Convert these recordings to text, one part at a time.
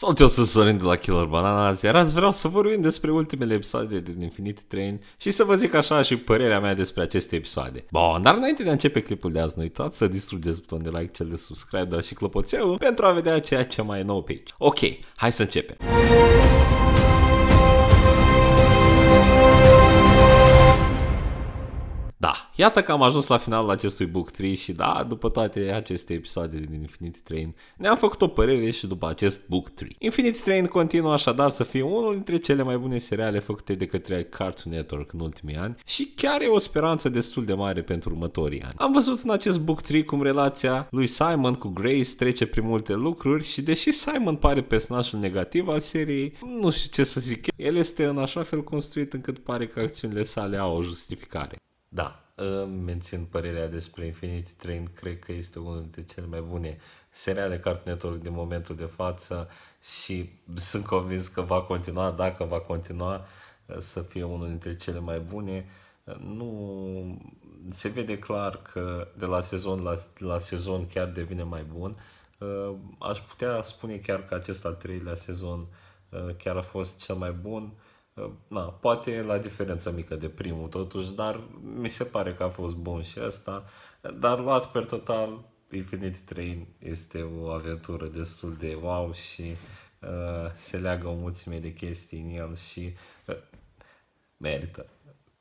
Salut, eu sunt Sorin de la Killer Bananas, iar azi vreau să vorbim despre ultimele episoade din Infinity Train și să vă zic așa și părerea mea despre aceste episoade. Bun, dar înainte de a începe clipul de azi, nu uitați să distrugeți butonul de like, cel de subscribe, dar și clopoțelul pentru a vedea ceea ce mai e nou pe aici. Ok, hai să începem! Iată că am ajuns la finalul acestui Book 3 și da, după toate aceste episoade din Infinity Train, ne-am făcut o părere și după acest Book 3. Infinity Train continuă așadar să fie unul dintre cele mai bune seriale făcute de către Cartoon Network în ultimii ani și chiar e o speranță destul de mare pentru următorii ani. Am văzut în acest Book 3 cum relația lui Simon cu Grace trece prin multe lucruri și deși Simon pare personajul negativ al seriei, nu știu ce să zic, el este în așa fel construit încât pare că acțiunile sale au o justificare. Da, mențin părerea despre Infinity Train, cred că este unul dintre cele mai bune seriale Cartoon Network din momentul de față și sunt convins că va continua, dacă va continua, să fie unul dintre cele mai bune. Nu, se vede clar că de la sezon la, la sezon chiar devine mai bun. Aș putea spune chiar că acest al treilea sezon chiar a fost cel mai bun Ă, na, poate la diferență mică de primul totuși, dar mi se pare că a fost bun și asta. Dar luat per total, Infinity Train este o aventură destul de wow și uh, se leagă o mulțime de chestii în el și uh, merită.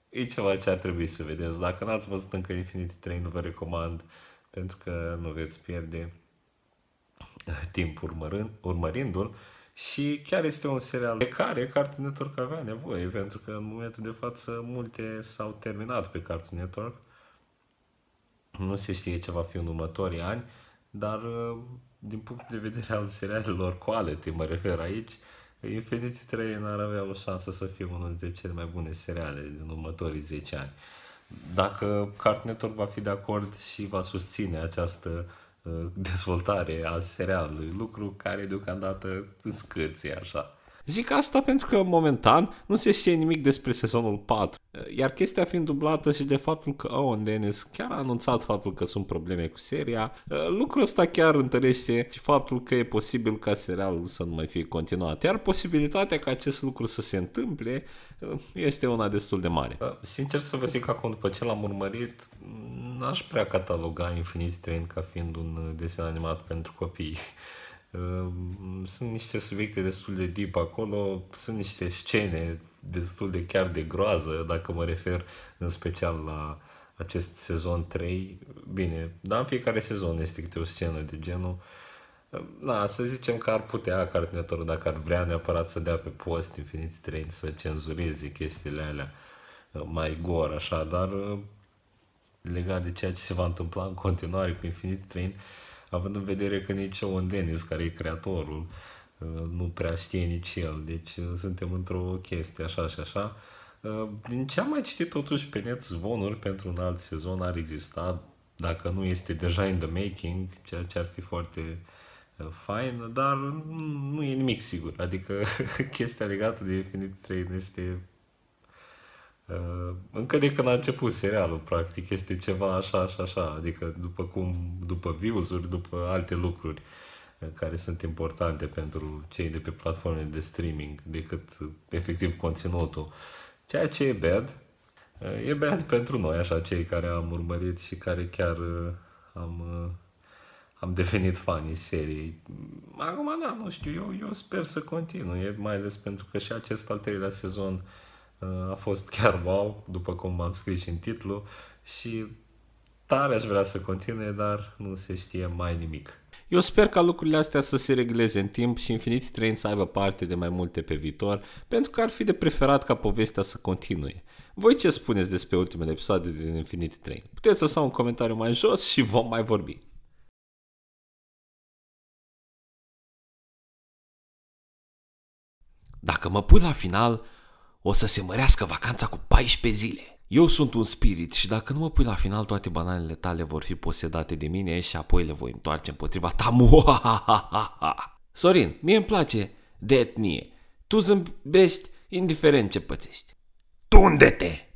E ceva ce ar trebui să vedeți. Dacă n-ați văzut încă Infinity Train, vă recomand pentru că nu veți pierde timp urmărând, urmărindu-l. Uh, și chiar este un serial de care Cartoon Network avea nevoie, pentru că în momentul de față multe s-au terminat pe Cartoon Network. Nu se știe ce va fi în următorii ani, dar uh, din punct de vedere al serialelor quality, mă refer aici, Infinity n ar avea o șansă să fie unul dintre cele mai bune seriale din următorii 10 ani. Dacă Cartoon Network va fi de acord și va susține această dezvoltare a serialului, lucru care deocamdată scârție așa. Zic asta pentru că, momentan, nu se știe nimic despre sezonul 4, iar chestia fiind dublată și de faptul că Owen Dennis chiar a anunțat faptul că sunt probleme cu seria, lucrul ăsta chiar întărește și faptul că e posibil ca serialul să nu mai fie continuat, iar posibilitatea ca acest lucru să se întâmple eh, este una destul de mare. Eh, sincer să vă zic acum, după ce l-am urmărit, n-aș prea cataloga Infinity Train ca fiind un desen animat pentru copii. Ehm, sunt niște subiecte destul de deep acolo, sunt niște scene destul de chiar de groază, dacă mă refer în special la acest sezon 3. Bine, dar în fiecare sezon este câte o scenă de genul. Ehm, na, să zicem că ar putea cartonatorul, dacă ar vrea neapărat să dea pe post Infinity Train, să cenzureze chestiile alea ehm, mai gor, așa, dar legat de ceea ce se va întâmpla în continuare cu Infinity Train, uh, având în vedere că nici Owen Dennis, care e creatorul, uh, nu prea știe nici el, deci uh, suntem într-o chestie așa și așa. Uh, din ce am mai citit totuși pe net, zvonuri pentru un alt sezon ar exista, dacă nu este deja in the making, ceea ce ar fi foarte fain, dar nu e nimic sigur. Adică chestia legată de Infinite Train este Uh, încă de când a început serialul, practic, este ceva așa, așa, așa, adică după cum, după views-uri, după alte lucruri uh, care sunt importante pentru cei de pe platformele de streaming decât uh, efectiv conținutul. Ceea ce e bad, e bad pentru noi, așa, cei care am urmărit și care chiar am, am devenit fanii seriei. Acum, da, nu știu, eu, eu sper să continue, mai ales pentru că și acest al treilea sezon uh, a fost chiar wow, după cum am scris și în titlu și tare aș vrea să continue, dar nu se știe mai nimic. Eu sper ca lucrurile astea să se regleze în timp și Infinity Train să aibă parte de mai multe pe viitor, pentru că ar fi de preferat ca povestea să continue. Voi ce spuneți despre ultimele episoade din Infinity Train? Puteți să un comentariu mai jos și vom mai vorbi. Dacă mă pun la final, o să se mărească vacanța cu 14 zile. Eu sunt un spirit și dacă nu mă pui la final, toate bananele tale vor fi posedate de mine și apoi le voi întoarce împotriva ta. Sorin, mie îmi place de etnie. Tu zâmbești indiferent ce pățești. Tunde-te!